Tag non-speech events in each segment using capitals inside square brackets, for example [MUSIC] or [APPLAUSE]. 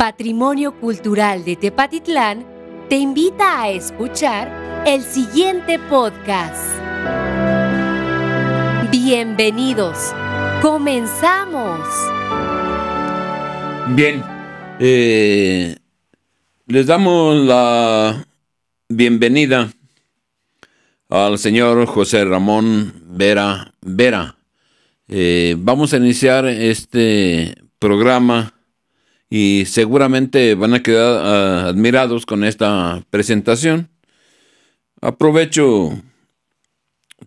Patrimonio Cultural de Tepatitlán te invita a escuchar el siguiente podcast. Bienvenidos, comenzamos. Bien, eh, les damos la bienvenida al señor José Ramón Vera Vera. Eh, vamos a iniciar este programa y seguramente van a quedar ah, admirados con esta presentación. Aprovecho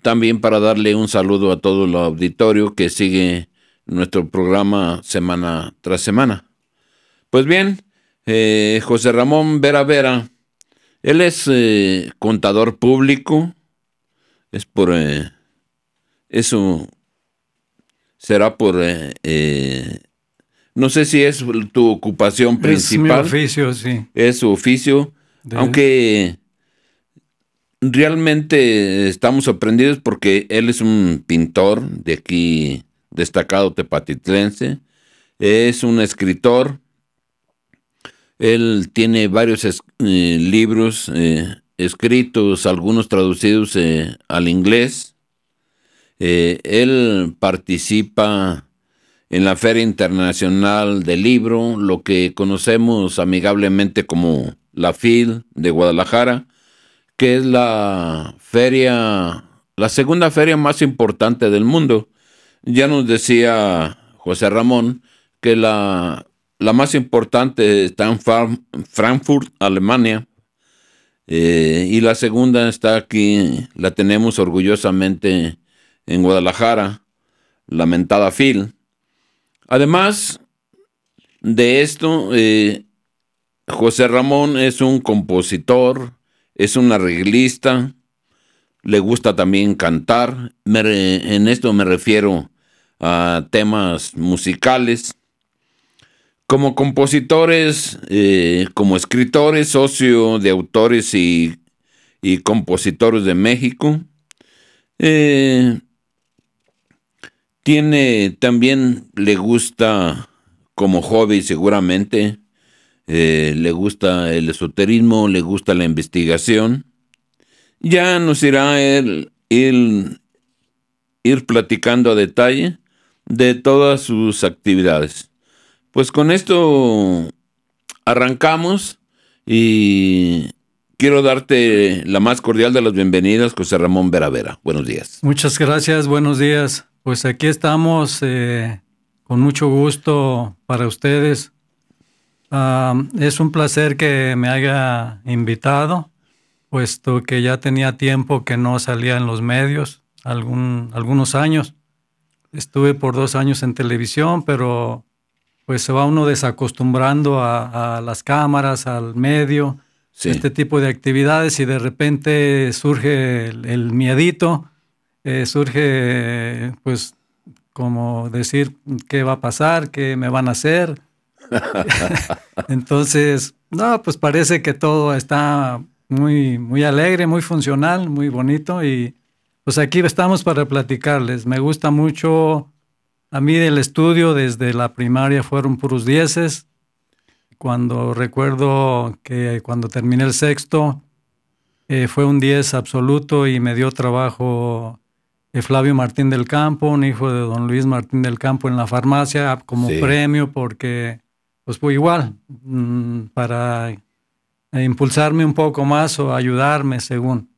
también para darle un saludo a todo el auditorio que sigue nuestro programa semana tras semana. Pues bien, eh, José Ramón Vera Vera, él es eh, contador público, es por eh, eso será por no sé si es tu ocupación principal. Es oficio, sí. Es su oficio. Aunque realmente estamos sorprendidos porque él es un pintor de aquí, destacado tepatitlense. Es un escritor. Él tiene varios eh, libros eh, escritos, algunos traducidos eh, al inglés. él participa en la Feria Internacional del Libro, lo que conocemos amigablemente como la FIL de Guadalajara, que es la feria, la segunda feria más importante del mundo. Ya nos decía José Ramón que la, más importante está en Frankfurt, Alemania, eh, y la segunda está aquí, la tenemos orgullosamente en Guadalajara, lamentada FIL. Además de esto, eh, José Ramón es un compositor, es un arreglista, le gusta también cantar. en esto me refiero a temas musicales. Como compositores, eh, como escritores, socio de autores y, y compositores de México, eh, tiene también, le gusta como hobby seguramente, eh, le gusta el esoterismo, le gusta la investigación. Ya nos irá él, ir platicando a detalle de todas sus actividades. Pues con esto arrancamos y quiero darte la más cordial de las bienvenidas, José Ramón Vera Vera. Buenos días. Muchas gracias, buenos días. Pues aquí estamos eh, con mucho gusto para ustedes. Ah, es un placer que me haya invitado, puesto que ya tenía tiempo que no salía en los medios, algunos años. Estuve por dos años en televisión, pero pues se va uno desacostumbrando a, las cámaras, al medio, este tipo de actividades y de repente surge el miedito eh, surge, pues, como decir qué va a pasar, qué me van a hacer. [LAUGHS] Entonces, no, pues parece que todo está muy, muy alegre, muy funcional, muy bonito y pues aquí estamos para platicarles. Me gusta mucho a mí el estudio, desde la primaria fueron puros dieces. Cuando recuerdo que cuando terminé el sexto eh, fue un diez absoluto y me dio trabajo Flavio Martín del Campo, un hijo de don Luis Martín del Campo en la farmacia, como premio, porque, pues, fue igual, mm, para eh, impulsarme un poco más o ayudarme, según.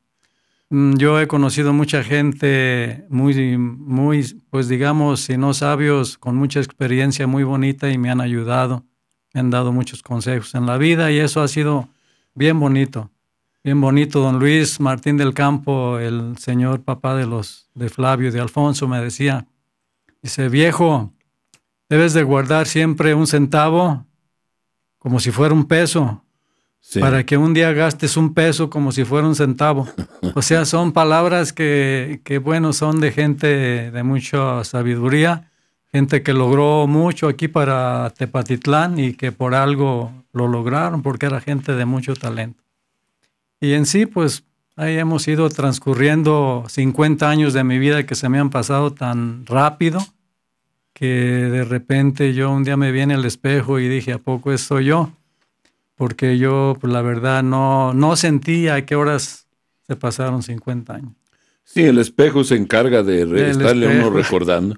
Mm, yo he conocido mucha gente muy, muy, pues digamos, si no sabios, con mucha experiencia muy bonita y me han ayudado, me han dado muchos consejos en la vida y eso ha sido bien bonito. Bien bonito, don Luis Martín del Campo, el señor papá de los de Flavio y de Alfonso, me decía, dice, viejo, debes de guardar siempre un centavo como si fuera un peso, para que un día gastes un peso como si fuera un centavo. O sea, son palabras que, que, bueno, son de gente de mucha sabiduría, gente que logró mucho aquí para Tepatitlán y que por algo lo lograron, porque era gente de mucho talento. Y en sí, pues ahí hemos ido transcurriendo 50 años de mi vida que se me han pasado tan rápido que de repente yo un día me viene el espejo y dije, ¿a poco estoy yo? Porque yo, pues la verdad, no, no sentía a qué horas se pasaron 50 años. Sí, el espejo se encarga de estarle uno recordando.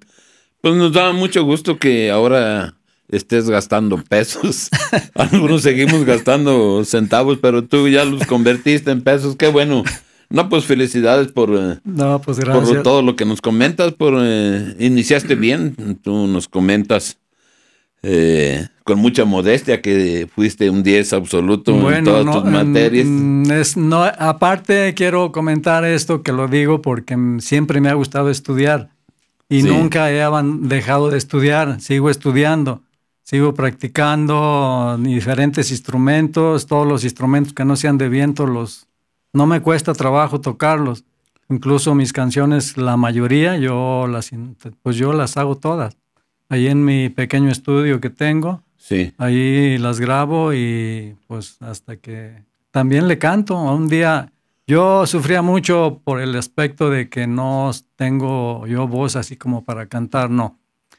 Pues nos da mucho gusto que ahora estés gastando [LAUGHS] pesos. [LAUGHS] Algunos seguimos gastando centavos, pero tú ya los convertiste en pesos. Qué bueno. No, pues felicidades por, eh, no, pues gracias. por todo lo que nos comentas, por eh, iniciaste bien, tú nos comentas eh, con mucha modestia que fuiste un 10 absoluto en todas no, tus materias. aparte quiero comentar esto que lo digo porque siempre me ha gustado estudiar y nunca he dejado de estudiar, sigo estudiando. Sigo practicando diferentes instrumentos, todos los instrumentos que no sean de viento, los no me cuesta trabajo tocarlos. Incluso mis canciones, la mayoría, yo las, pues yo las hago todas. Ahí en mi pequeño estudio que tengo, sí. ahí las grabo y pues hasta que también le canto. Un día yo sufría mucho por el aspecto de que no tengo yo voz así como para cantar, no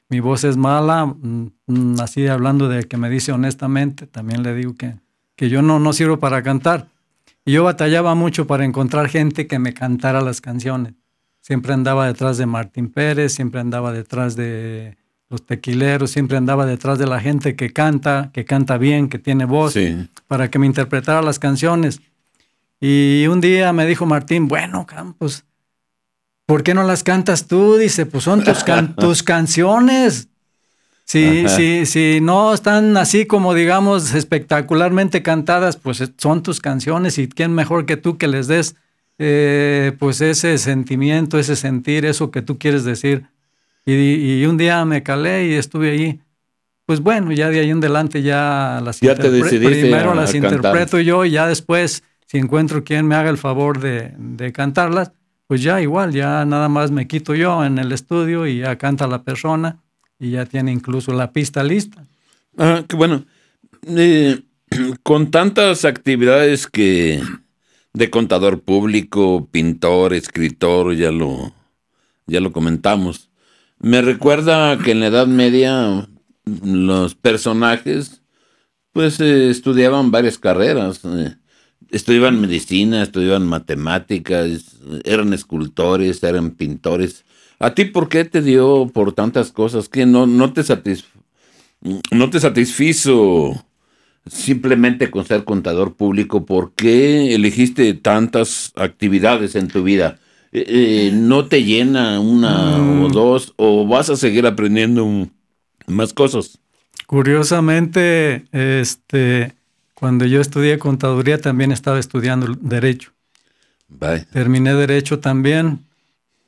mi voz es mala, mm, mm, así hablando de que me dice honestamente, también le digo que, que yo no, no sirvo para cantar. Y yo batallaba mucho para encontrar gente que me cantara las canciones. Siempre andaba detrás de Martín Pérez, siempre andaba detrás de los tequileros, siempre andaba detrás de la gente que canta, que canta bien, que tiene voz, para que me interpretara las canciones. Y un día me dijo Martín, bueno, Campos, ¿Por qué no las cantas tú? Dice, pues son tus, [LAUGHS] canciones. Si, si, si, no están así como digamos espectacularmente cantadas, pues son tus canciones y quién mejor que tú que les des eh, pues ese sentimiento, ese sentir, eso que tú quieres decir. Y, un día me calé y estuve ahí. Pues bueno, ya de ahí en adelante ya las las interpreto yo y ya después si encuentro quien me haga el favor de cantarlas, pues ya igual, ya nada más me quito yo en el estudio y ya canta la persona y ya tiene incluso la pista lista. Ah, que bueno. Eh, [CLEARS THROAT] con tantas actividades que de contador público, pintor, escritor, ya lo, ya lo comentamos. Me recuerda que en la Edad Media los personajes pues eh, estudiaban varias carreras. Eh, estudiaban medicina, estudiaban matemáticas, eran escultores, eran pintores. ¿A ti por qué te dio por tantas cosas que no, no, te, no te satisfizo simplemente con ser contador público? ¿Por qué elegiste tantas actividades en tu vida? Eh, eh, ¿No te llena una o mm. dos o vas a seguir aprendiendo más cosas? Curiosamente, este, cuando yo estudié contaduría también estaba estudiando derecho. Terminé derecho también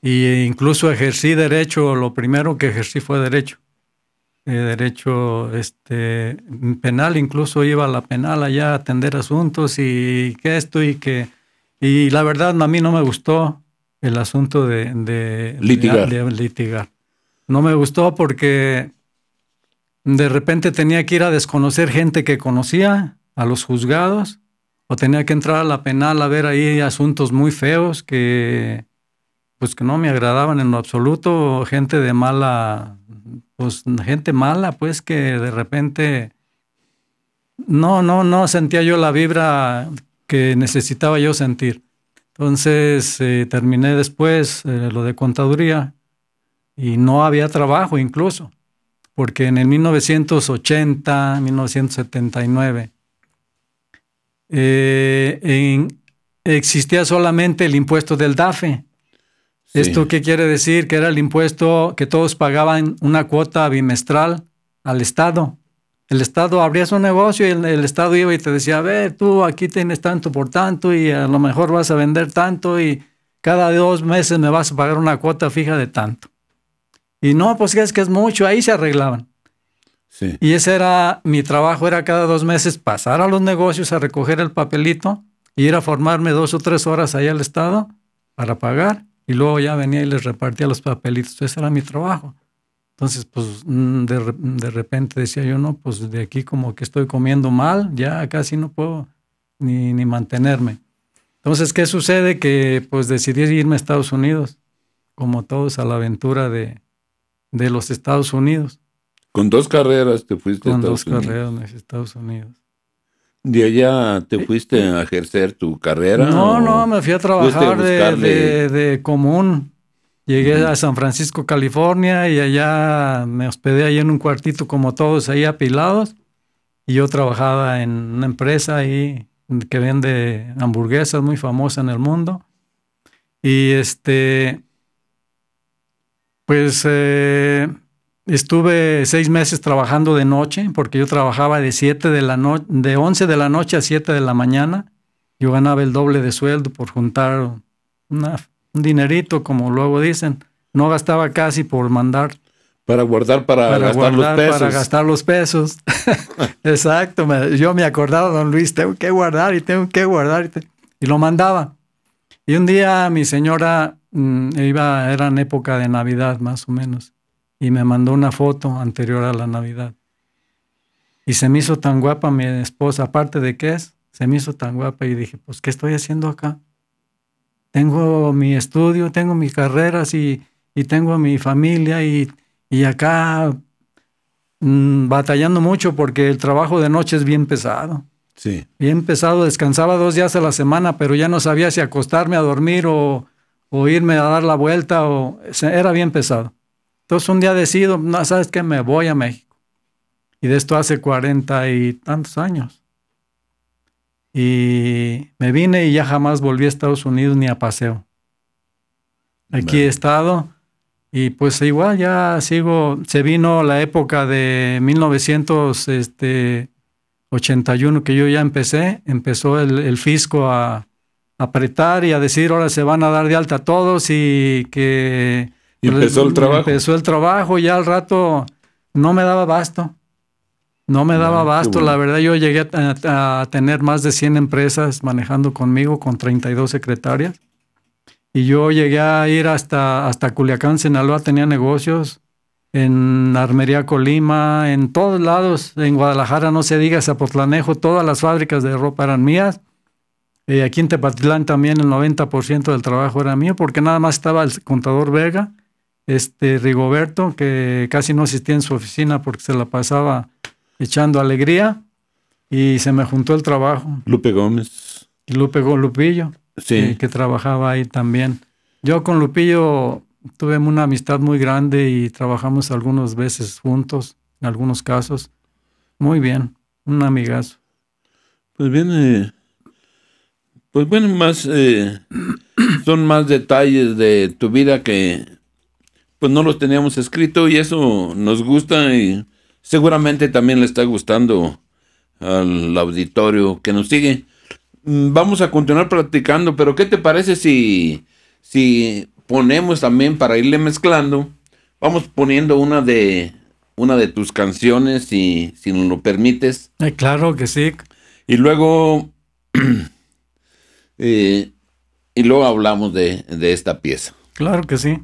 e incluso ejercí derecho, lo primero que ejercí fue derecho. Eh, derecho este, penal, incluso iba a la penal allá a atender asuntos y que esto y que... Y la verdad a mí no me gustó el asunto de, de litigar. No me gustó porque de repente tenía que ir a desconocer gente que conocía a los juzgados o tenía que entrar a la penal a ver ahí asuntos muy feos que pues que no me agradaban en lo absoluto, gente de mala, pues gente mala, pues que de repente no, no, no sentía yo la vibra que necesitaba yo sentir. Entonces eh, terminé después eh, lo de contaduría y no había trabajo incluso, porque en el 1980, 1979, eh, existía solamente el impuesto del DAFE. ¿Esto qué quiere decir? Que era el impuesto que todos pagaban una cuota bimestral al Estado. El Estado abría su negocio y el, Estado iba y te decía, a ver, tú aquí tienes tanto por tanto y a lo mejor vas a vender tanto y cada dos meses me vas a pagar una cuota fija de tanto. Y no, pues es que es mucho, ahí se arreglaban. Y ese era mi trabajo, era cada dos meses pasar a los negocios a recoger el papelito y ir a formarme dos o tres horas ahí al estado para pagar y luego ya venía y les repartía los papelitos. Ese era mi trabajo. Entonces, pues mm, de, repente decía yo, no, pues de aquí como que estoy comiendo mal, ya casi no puedo ni, ni mantenerme. Entonces, ¿qué sucede? Que pues decidí irme a Estados Unidos, como todos, a la aventura de, de los Estados Unidos. Con dos carreras te fuiste a Estados Unidos. Con dos carreras en Estados Unidos. ¿De allá te eh, fuiste eh. a ejercer tu carrera? No, no, me fui a trabajar de, común. Llegué a San Francisco, California, y allá me hospedé ahí en un cuartito como todos, ahí apilados. Y yo trabajaba en una empresa ahí que vende hamburguesas muy famosa en el mundo. Y este, pues eh, Estuve seis meses trabajando de noche, porque yo trabajaba de, siete de, la de 11 de la noche a 7 de la mañana. Yo ganaba el doble de sueldo por juntar un dinerito, como luego dicen. No gastaba casi por mandar. Para guardar, para, gastar los pesos. Para gastar los [LAUGHS] pesos. Exacto. yo me acordaba, don Luis, tengo que guardar y tengo que guardar. Y, lo mandaba. Y un día mi señora mm, iba, era en época de Navidad más o menos y me mandó una foto anterior a la Navidad. Y se me hizo tan guapa mi esposa, aparte de que es, se me hizo tan guapa y dije, pues, ¿qué estoy haciendo acá? Tengo mi estudio, tengo mis carreras y, tengo a mi familia y, acá mm, batallando mucho porque el trabajo de noche es bien pesado. Sí. Bien pesado, descansaba dos días a la semana, pero ya no sabía si acostarme a dormir o, o irme a dar la vuelta, o, era bien pesado. Entonces un día decido, no, ¿sabes qué? Me voy a México. Y de esto hace cuarenta y tantos años. Y me vine y ya jamás volví a Estados Unidos ni a paseo. Aquí he estado y pues igual ya sigo, se vino la época de 1981 este, que yo ya empecé, empezó el, fisco a, a apretar y a decir, ahora se van a dar de alta todos y que pues, empezó el trabajo. Empezó el trabajo, ya al rato no me daba basto. No me daba ah, basto, la verdad yo llegué a, tener más de 100 empresas manejando conmigo con 32 secretarias. Y yo llegué a ir hasta, hasta Culiacán, Sinaloa, tenía negocios en Armería Colima, en todos lados, en Guadalajara, no se diga, Zapotlanejo, todas las fábricas de ropa eran mías. Y eh, aquí en Tepatitlán también el 90% del trabajo era mío, porque nada más estaba el contador Vega este Rigoberto, que casi no asistía en su oficina porque se la pasaba echando alegría y se me juntó el trabajo. Lupe Gómez. Y Lupe Lupillo, sí. Eh, que, trabajaba ahí también. Yo con Lupillo tuve una amistad muy grande y trabajamos algunas veces juntos, en algunos casos. Muy bien, un amigazo. Pues bien, eh, pues bueno, más eh, son más detalles de tu vida que pues no los teníamos escrito y eso nos gusta y seguramente también le está gustando al auditorio que nos sigue. Mm, vamos a continuar practicando, pero ¿qué te parece si, si ponemos también para irle mezclando? Vamos poniendo una de una de tus canciones si, si nos lo permites. Eh, claro que sí. Y luego [CLEARS THROAT] eh, y luego hablamos de, de esta pieza. Claro que sí.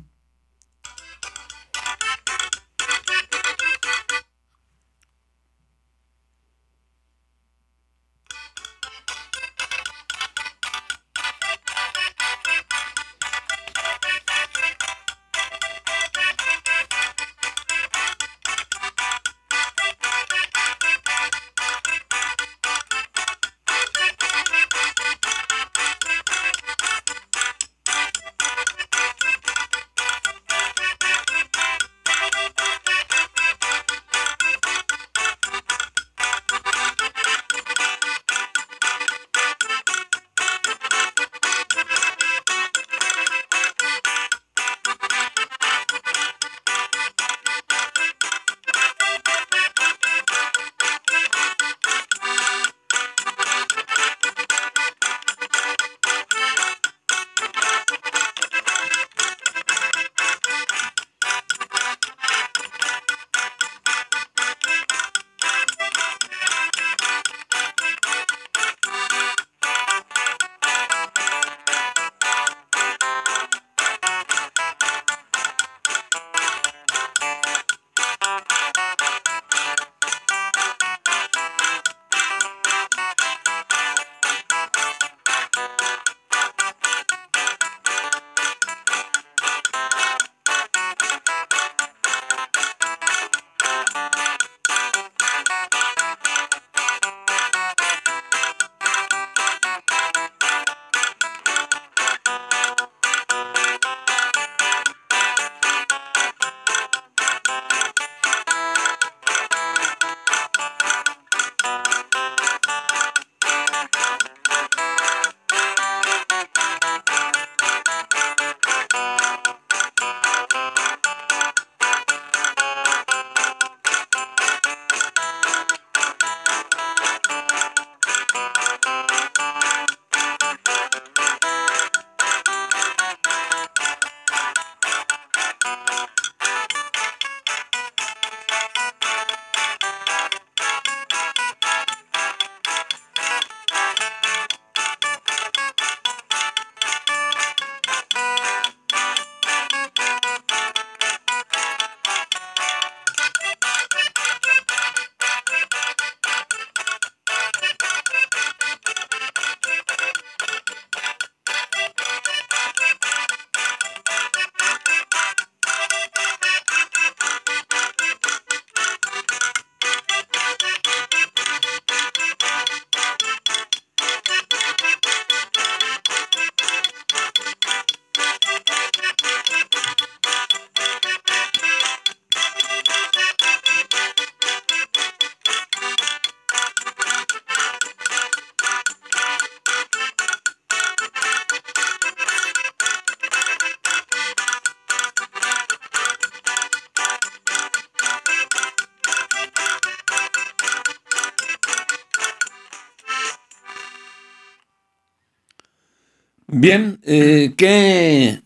Bien, eh, ¿qué,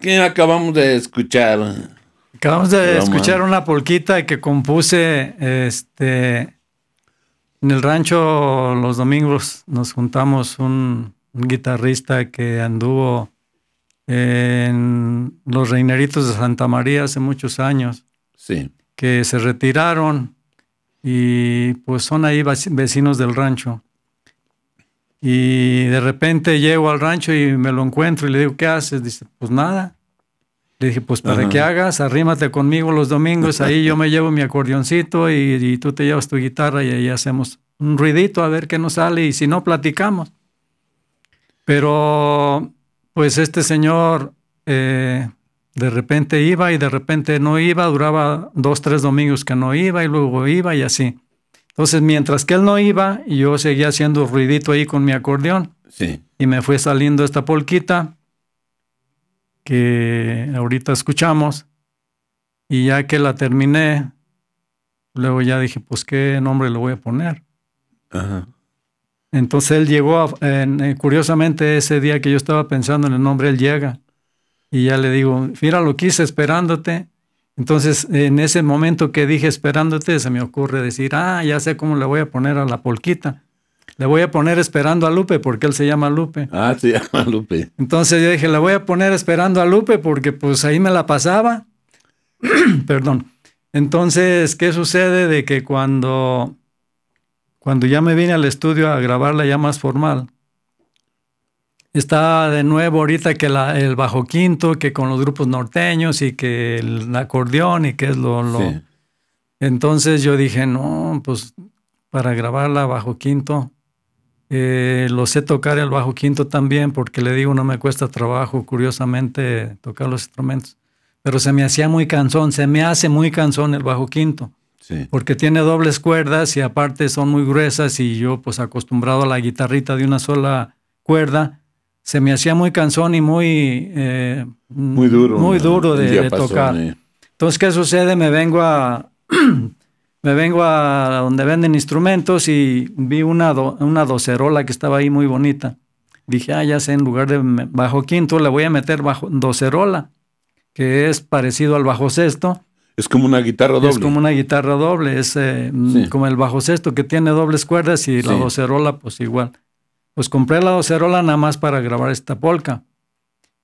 ¿qué, acabamos de escuchar? Acabamos de escuchar una polquita que compuse este, en el rancho los domingos. Nos juntamos un, un guitarrista que anduvo en los reineritos de Santa María hace muchos años. Sí. Que se retiraron y pues son ahí vecinos del rancho. Y de repente llego al rancho y me lo encuentro y le digo, ¿qué haces? Dice, pues nada. Le dije, pues para qué hagas, arrímate conmigo los domingos, ahí yo me [LAUGHS] llevo mi acordeoncito y, tú te llevas tu guitarra y ahí hacemos un ruidito a ver qué nos sale y si no, platicamos. Pero pues este señor eh, de repente iba y de repente no iba, duraba dos, tres domingos que no iba y luego iba y así. Entonces, mientras que él no iba, yo seguía haciendo ruidito ahí con mi acordeón. Sí. Y me fue saliendo esta polquita que ahorita escuchamos. Y ya que la terminé, luego ya dije, pues, ¿qué nombre le voy a poner? Ajá. Entonces él llegó, eh, curiosamente ese día que yo estaba pensando en el nombre, él llega y ya le digo, mira, lo quise esperándote entonces, en ese momento que dije esperándote, se me ocurre decir, ah, ya sé cómo le voy a poner a la polquita. Le voy a poner esperando a Lupe porque él se llama Lupe. Ah, se llama Lupe. Entonces yo dije, le voy a poner esperando a Lupe porque pues ahí me la pasaba. [CLEARS THROAT] Perdón. Entonces, ¿qué sucede de que cuando, cuando ya me vine al estudio a grabarla ya más formal, Está de nuevo ahorita que la, el bajo quinto, que con los grupos norteños y que el acordeón y que es lo... Entonces yo dije, no, pues para grabarla bajo quinto. Eh, lo sé tocar el bajo quinto también porque le digo, no me cuesta trabajo, curiosamente, tocar los instrumentos. Pero se me hacía muy cansón, se me hace muy cansón el bajo quinto. Porque tiene dobles cuerdas y aparte son muy gruesas y yo pues acostumbrado a la guitarrita de una sola cuerda, se me hacía muy cansón y muy... Eh, muy duro. Muy duro de, tocar. Entonces, ¿qué sucede? Me vengo a... [CLEARS THROAT] me vengo a donde venden instrumentos y vi una, una docerola que estaba ahí muy bonita. Dije, ah, ya sé, en lugar de bajo quinto le voy a meter bajo docerola, que es parecido al bajo sexto. Es como una guitarra doble. Es como una guitarra doble, es eh, como el bajo sexto que tiene dobles cuerdas y la docerola pues igual pues compré la docerola nada más para grabar esta polca.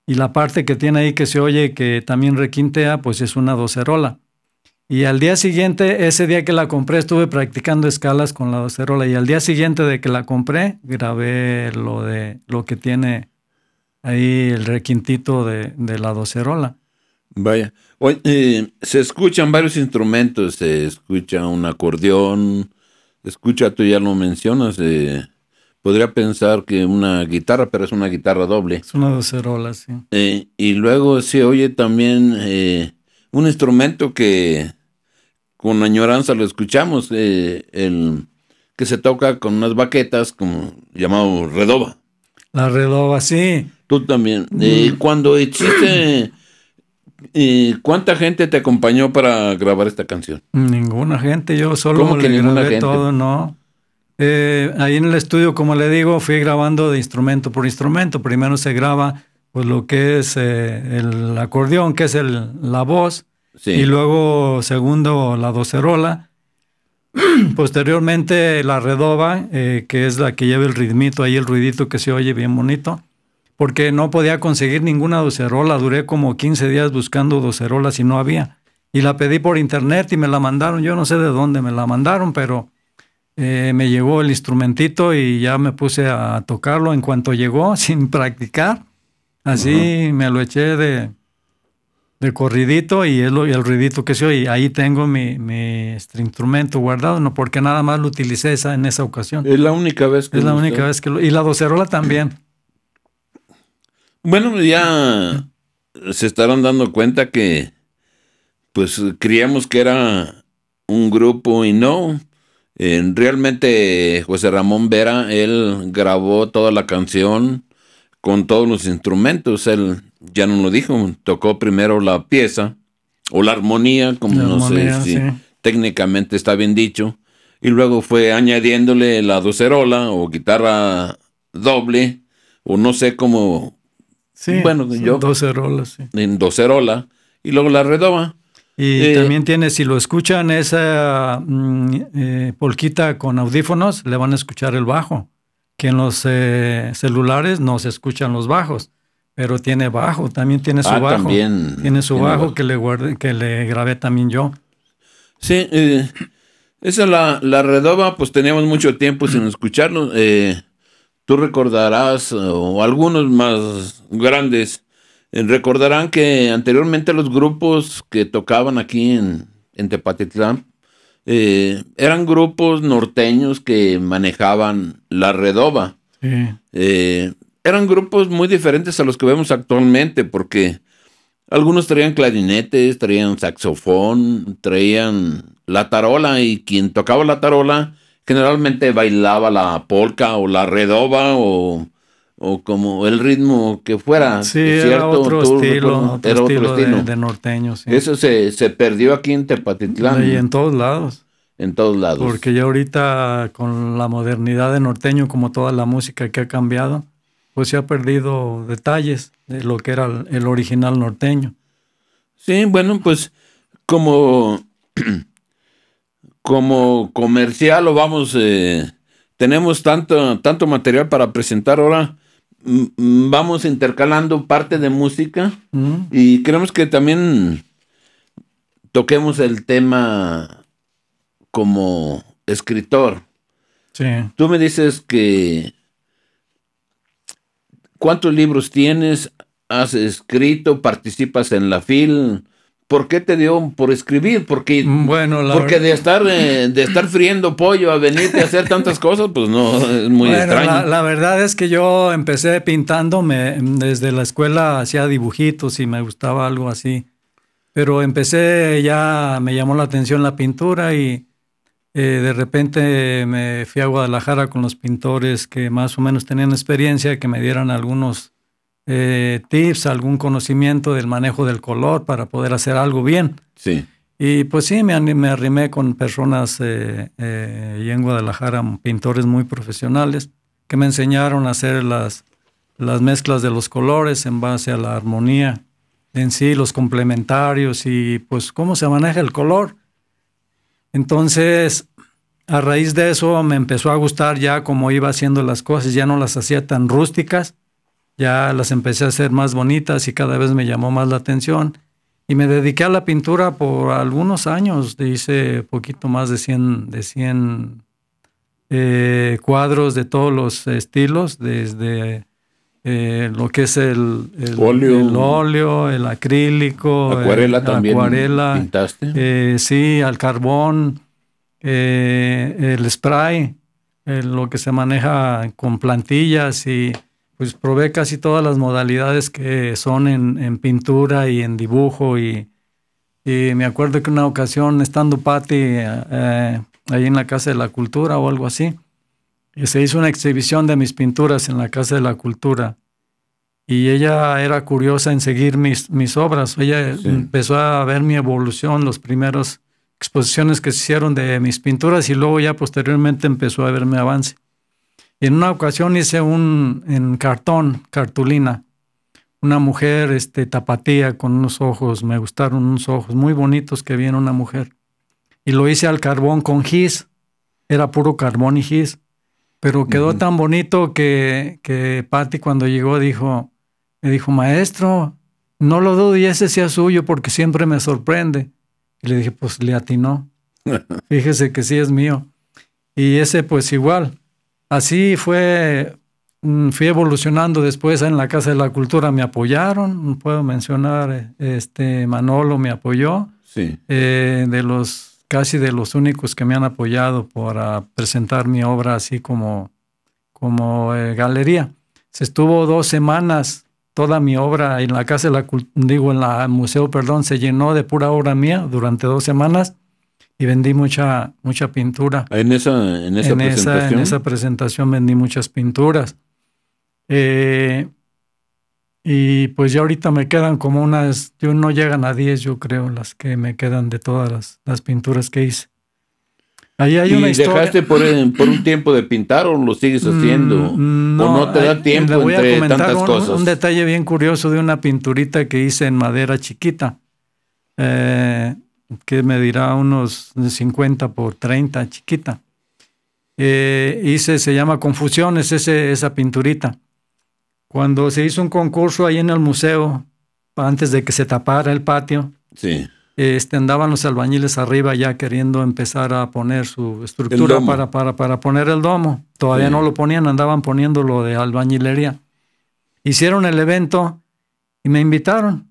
Y la parte que tiene ahí que se oye que también requintea, pues es una docerola. Y al día siguiente, ese día que la compré, estuve practicando escalas con la docerola. Y al día siguiente de que la compré, grabé lo de lo que tiene ahí el requintito de, la docerola. Vaya. Oye, se escuchan varios instrumentos. Se escucha un acordeón. Escucha, tú ya lo mencionas, eh, podría pensar que una guitarra, pero es una guitarra doble. Es una docerola, sí. Eh, y luego se oye también eh, un instrumento que con añoranza lo escuchamos, eh, el que se toca con unas baquetas como llamado redoba. La redoba, sí. Tú también. Y cuando existe... ¿Y cuánta gente te acompañó para grabar esta canción? Ninguna gente, yo solo ¿Cómo que le ninguna todo, no. Eh, ahí en el estudio, como le digo, fui grabando de instrumento por instrumento. Primero se graba pues, lo que es eh, el acordeón, que es el, la voz, y luego segundo la docerola. [CLEARS THROAT] Posteriormente la redoba, eh, que es la que lleva el ritmito, ahí el ruidito que se oye bien bonito, porque no podía conseguir ninguna docerola. Duré como 15 días buscando docerolas y no había. Y la pedí por internet y me la mandaron, yo no sé de dónde me la mandaron, pero eh, me llegó el instrumentito y ya me puse a tocarlo en cuanto llegó, [LAUGHS] sin practicar. Así me lo eché de, de corridito y es el ruidito que se oye. Ahí tengo mi, este, instrumento guardado, no porque nada más lo utilicé en esa ocasión. Es la única vez que Es la única vez que Y la docerola también. Bueno, ya se estarán dando cuenta que pues creíamos que era un grupo y no, eh, realmente José Ramón Vera, él grabó toda la canción con todos los instrumentos. Él ya no lo dijo, tocó primero la pieza o la armonía, como no sé si técnicamente está bien dicho. Y luego fue añadiéndole la docerola o guitarra doble, o no sé cómo. Sí, bueno, yo. Docerola, sí. En docerola. Y luego la redoba. Y eh, también tiene, si lo escuchan esa mm, eh, polquita con audífonos, le van a escuchar el bajo, que en los eh, celulares no se escuchan los bajos, pero tiene bajo, también tiene su ah, bajo. tiene su bajo, que le guardé, que le grabé también yo. Sí, esa es la redoba, pues teníamos mucho tiempo sin escucharlo. tú recordarás, o algunos más grandes, eh, recordarán que anteriormente los grupos que tocaban aquí en, en Tepatitlán eh, eran grupos norteños que manejaban la redoba. Eh, eran grupos muy diferentes a los que vemos actualmente porque algunos traían clarinetes, traían saxofón, traían la tarola y quien tocaba la tarola generalmente bailaba la polca o la redoba o o como el ritmo que fuera. Sí, ¿cierto? otro estilo, De, norteño. Eso se, perdió aquí en Tepatitlán. Y en todos lados. En todos lados. Porque ya ahorita con la modernidad de norteño, como toda la música que ha cambiado, pues se ha perdido detalles de lo que era el, original norteño. Sí, bueno, pues como, [CLEARS THROAT] como comercial o vamos, eh, tenemos tanto, tanto material para presentar ahora vamos intercalando parte de música mm. y queremos que también toquemos el tema como escritor. Tú me dices que ¿cuántos libros tienes? ¿Has escrito? ¿Participas en la FIL? ¿por qué te dio por escribir? Porque, mm, bueno, la porque eh, de, estar, friendo pollo a venirte a hacer tantas cosas, pues no, es muy extraño. La, verdad es que yo empecé pintando, desde la escuela hacía dibujitos y me gustaba algo así. Pero empecé, ya me llamó la atención la pintura y eh, de repente me fui a Guadalajara con los pintores que más o menos tenían experiencia, que me dieran algunos eh, tips, algún conocimiento del manejo del color para poder hacer algo bien. Sí. Y pues sí, me, me arrimé con personas eh, eh, y en Guadalajara, pintores muy profesionales, que me enseñaron a hacer las, las mezclas de los colores en base a la armonía en sí, los complementarios y pues cómo se maneja el color. Entonces, a raíz de eso me empezó a gustar ya cómo iba haciendo las cosas, ya no las hacía tan rústicas, ya las empecé a hacer más bonitas y cada vez me llamó más la atención. Y me dediqué a la pintura por algunos años, hice poquito más de 100, de 100 eh, cuadros de todos los estilos, desde eh, lo que es el, el, óleo. el, óleo. el acrílico, acuarela también. Acuarela, ¿Pintaste? Eh, sí, al carbón, el spray, lo que se maneja con plantillas y pues probé casi todas las modalidades que son en, pintura y en dibujo y, me acuerdo que una ocasión estando Patti eh, eh, ahí en la Casa de la Cultura o algo así, eh, se hizo una exhibición de mis pinturas en la Casa de la Cultura y ella era curiosa en seguir mis, mis obras. Ella empezó a ver mi evolución, los primeros exposiciones que se hicieron de mis pinturas y luego ya posteriormente empezó a verme avance. En una ocasión hice un en cartón, cartulina, una mujer este, tapatía con unos ojos, me gustaron unos ojos muy bonitos que viene una mujer. Y lo hice al carbón con gis, era puro carbón y gis, pero quedó tan bonito que, que Patti cuando llegó dijo, me dijo, maestro, no lo dudo y ese sea suyo porque siempre me sorprende. Y le dije, pues le atinó. [LAUGHS] Fíjese que sí es mío. Y ese pues igual. Así fue, mm, fui evolucionando después en la Casa de la Cultura, me apoyaron, puedo mencionar, eh, este Manolo me apoyó, eh, de los casi de los únicos que me han apoyado para presentar mi obra así como, como eh, galería. Se estuvo dos semanas toda mi obra en la casa de la digo en el museo perdón se llenó de pura obra mía durante dos semanas y vendí mucha, mucha pintura. Ah, en esa, en esa presentación. en esa presentación vendí muchas pinturas. Eh, y pues ya ahorita me quedan como unas, yo no llegan a 10, yo creo, las que me quedan de todas las, pinturas que hice. Ahí hay ¿Y dejaste eh, por, un tiempo de pintar o lo sigues mm, haciendo? ¿O no te da tiempo voy entre tantas cosas? Un detalle bien curioso de una pinturita que hice en madera chiquita. Eh, que dirá unos 50 por 30, chiquita. Eh, hice, se llama Confusiones, ese, esa pinturita. Cuando se hizo un concurso ahí en el museo, antes de que se tapara el patio, sí. este, andaban los albañiles arriba ya queriendo empezar a poner su estructura para, para, para, poner el domo. Todavía no lo ponían, andaban poniéndolo de albañilería. Hicieron el evento y me invitaron.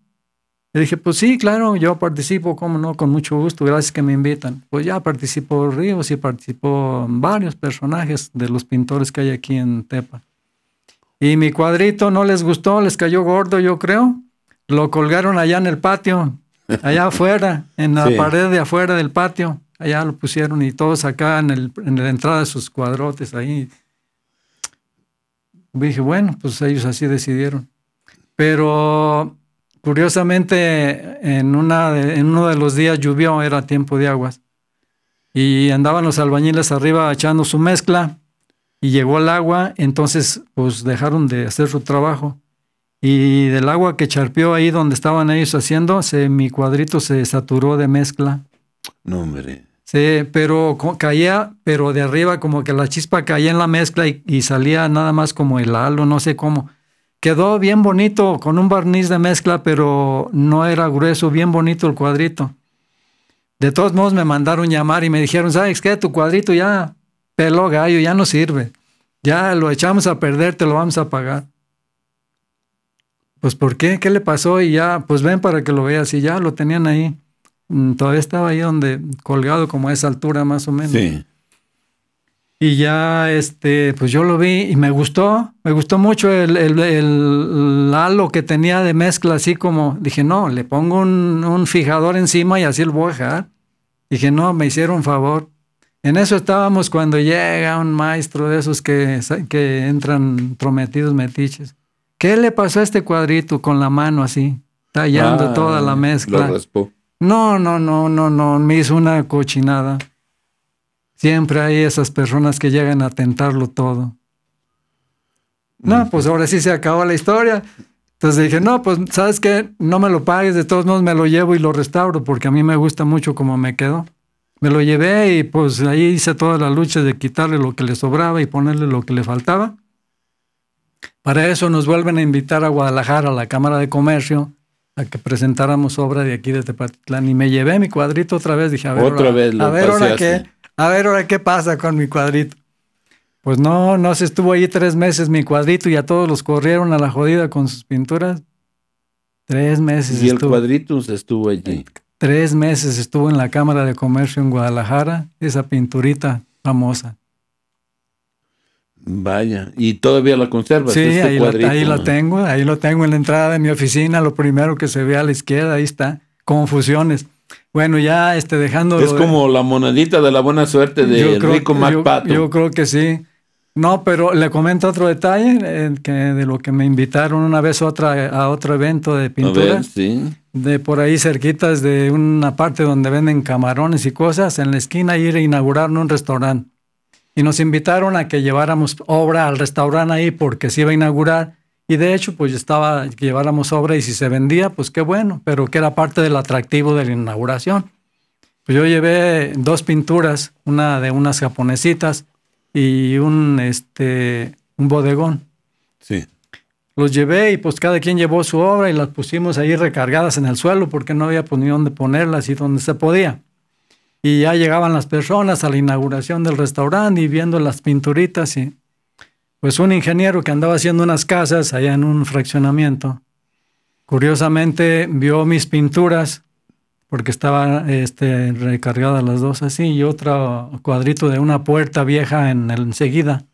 Le dije, pues sí, claro, yo participo, cómo no, con mucho gusto, gracias que me invitan. Pues ya participó Ríos y participó varios personajes de los pintores que hay aquí en Tepa. Y mi cuadrito no les gustó, les cayó gordo, yo creo. Lo colgaron allá en el patio, allá [LAUGHS] afuera, en la pared de afuera del patio. Allá lo pusieron y todos acá en, el, en la entrada de sus cuadrotes ahí. dije, bueno, pues ellos así decidieron. Pero Curiosamente, en, una en uno de los días llovió, era tiempo de aguas, y andaban los albañiles arriba echando su mezcla, y llegó el agua, entonces pues dejaron de hacer su trabajo. Y del agua que charpeó ahí donde estaban ellos haciendo, mi cuadrito se saturó de mezcla. No, hombre. Sí, pero caía, pero de arriba como que la chispa caía en la mezcla y, y salía nada más como el halo, no sé cómo. Quedó bien bonito con un barniz de mezcla, pero no era grueso, bien bonito el cuadrito. De todos modos me mandaron llamar y me dijeron, ¿sabes qué? Tu cuadrito ya peló gallo, ya no sirve. Ya lo echamos a perder, te lo vamos a pagar. Pues ¿por qué? ¿Qué le pasó? Y ya, pues ven para que lo veas. Y ya lo tenían ahí. Mm, todavía estaba ahí donde colgado como a esa altura más o menos. Sí. Y ya, este, pues yo lo vi y me gustó, me gustó mucho el, el, halo que tenía de mezcla, así como dije, no, le pongo un, un fijador encima y así lo voy a dejar. Dije, no, me hicieron un favor. En eso estábamos cuando llega un maestro de esos que, que entran prometidos metiches. ¿Qué le pasó a este cuadrito con la mano así, tallando toda la ah, mezcla? Lo raspó. No, no, no, no, no, me hizo una cochinada. Siempre hay esas personas que llegan a tentarlo todo. No, mm, pues ahora sí se acabó la historia. Entonces dije, no, pues sabes qué, no me lo pagues, de todos modos me lo llevo y lo restauro porque a mí me gusta mucho como me quedó. Me lo llevé y pues ahí hice toda la lucha de quitarle lo que le sobraba y ponerle lo que le faltaba. Para eso nos vuelven a invitar a Guadalajara, a la Cámara de Comercio, a que presentáramos obra de aquí de Tepatitlán. Y me llevé mi cuadrito otra vez, dije, a ver, otra vez a ver qué a ver ahora qué pasa con mi cuadrito. Pues no, no se estuvo allí tres meses mi cuadrito y a todos los corrieron a la jodida con sus pinturas. Tres meses. ¿Y el cuadrito se estuvo allí? Eh, tres meses estuvo en la Cámara de Comercio en Guadalajara, esa pinturita famosa. Vaya, y todavía la conservas. Sí, este ahí, la, lo tengo, ahí lo tengo en la entrada de mi oficina, lo primero que se ve a la izquierda, ahí está, confusiones. Bueno, ya este, dejando... Es como la monedita de la buena suerte de Rico MacPato. Yo, creo que sí. No, pero le comento otro detalle eh, de lo que me invitaron una vez otra, a otro evento de pintura. De por ahí cerquitas de una parte donde venden camarones y cosas, en la esquina ir a inaugurar un restaurante. Y nos invitaron a que lleváramos obra al restaurante ahí porque se iba a inaugurar y de hecho, pues estaba lleváramos obra y si se vendía, pues qué bueno, pero que era parte del atractivo de la inauguración. Pues yo llevé dos pinturas, una de unas japonesitas y un, este, un bodegón. Sí. Los llevé y pues cada quien llevó su obra y las pusimos ahí recargadas en el suelo porque no había pues, ni dónde ponerlas y donde se podía. Y ya llegaban las personas a la inauguración del restaurante y viendo las pinturitas y pues un ingeniero que andaba haciendo unas casas allá en un fraccionamiento, curiosamente vio mis pinturas, porque estaban este, recargadas las dos así, y otro cuadrito de una puerta vieja en el, enseguida.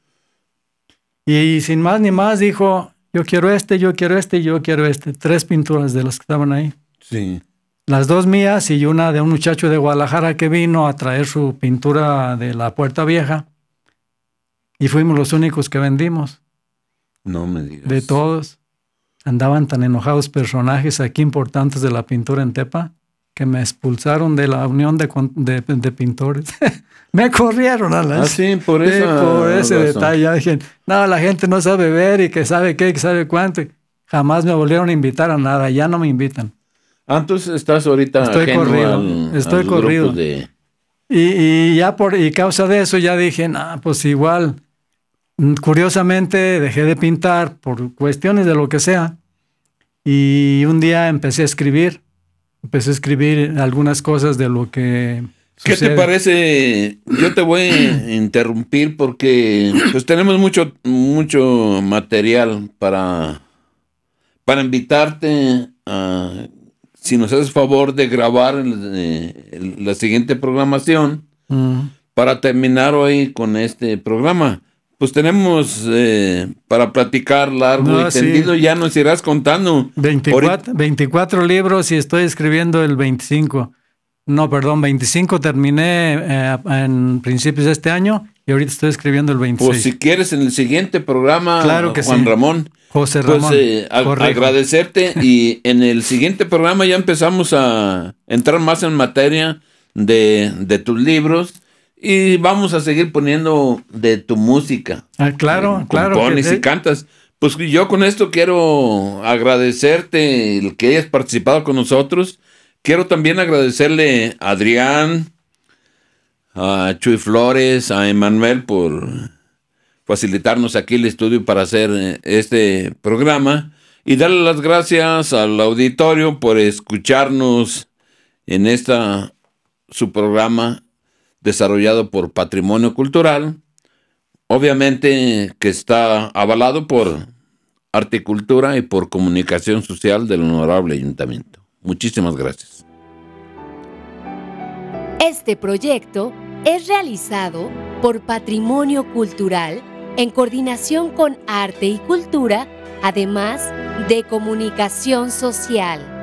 Y sin más ni más dijo, yo quiero este, yo quiero este, yo quiero este. Tres pinturas de las que estaban ahí. Sí. Las dos mías y una de un muchacho de Guadalajara que vino a traer su pintura de la puerta vieja. Y fuimos los únicos que vendimos. No me digas. De todos. Andaban tan enojados personajes aquí importantes de la pintura en Tepa que me expulsaron de la unión de, de, pintores. [LAUGHS] me corrieron a la. Ah, sí, por, eso. por ese detalle. dije, no, la gente no sabe ver y que sabe qué, que sabe cuánto. Jamás me volvieron a invitar a nada, ya no me invitan. Antes ah, entonces estás ahorita. Estoy corrido. estoy corrido. Y, ya por y causa de eso ya dije, ah, pues igual Mm, curiosamente dejé de pintar por cuestiones de lo que sea y un día empecé a escribir, empecé a escribir algunas cosas de lo que... ¿Qué te parece? Yo te voy a [CLEARS THROAT] interrumpir porque pues tenemos mucho, mucho material para, para invitarte a, si nos haces favor de grabar la siguiente programación mm. para terminar hoy con este programa pues tenemos eh, para platicar largo y tendido, ya nos irás contando. 24, libros y estoy escribiendo el 25. No, perdón, 25 terminé eh, en principios de este año y ahorita estoy escribiendo el 26. Pues si quieres en el siguiente programa, Juan Ramón. José pues, Ramón. Eh, agradecerte [LAUGHS] y en el siguiente programa ya empezamos a entrar más en materia de, de tus libros y vamos a seguir poniendo de tu música. Ah, claro, claro. Pones y cantas. Pues yo con esto quiero agradecerte el que hayas participado con nosotros. Quiero también agradecerle a Adrián, a Chuy Flores, a Emanuel por facilitarnos aquí el estudio para hacer eh, este programa y darle las gracias al auditorio por escucharnos en esta su programa desarrollado por Patrimonio Cultural, obviamente que está avalado por Arte y Cultura y por Comunicación Social del Honorable Ayuntamiento. Muchísimas gracias. Este proyecto es realizado por Patrimonio Cultural en coordinación con Arte y Cultura, además de Comunicación Social.